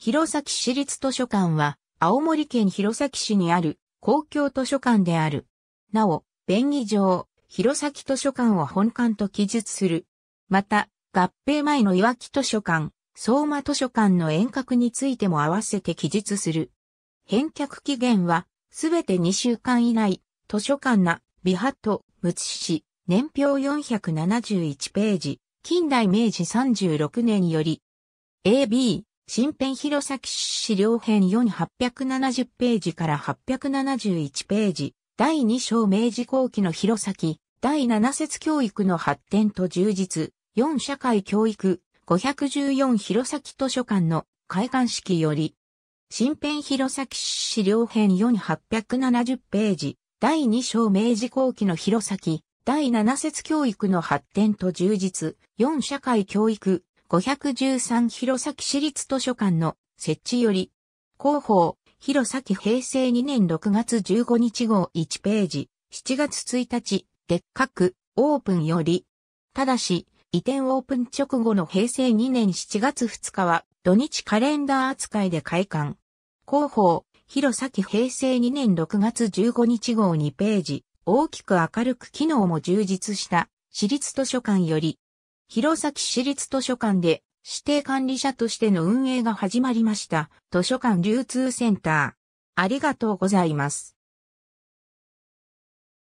弘前市立図書館は、青森県弘前市にある公共図書館である。なお、便宜上、弘前図書館を本館と記述する。また、合併前の岩木図書館、相馬図書館の遠隔についても合わせて記述する。返却期限は、すべて2週間以内、図書館な、美と、むつ市、年表471ページ、近代明治36年より、AB、新編弘前市料編4870ページから871ページ、第2章明治後期の弘前、第7節教育の発展と充実、4社会教育、514弘前図書館の開館式より、新編弘前市料編4870ページ、第2章明治後期の弘前、第7節教育の発展と充実、4社会教育、513弘前市立図書館の設置より、広報、弘前平成2年6月15日号1ページ、7月1日、でっかく、オープンより、ただし、移転オープン直後の平成2年7月2日は、土日カレンダー扱いで開館。広報、弘前平成2年6月15日号2ページ、大きく明るく機能も充実した、市立図書館より、弘前市立図書館で指定管理者としての運営が始まりました。図書館流通センター。ありがとうございます。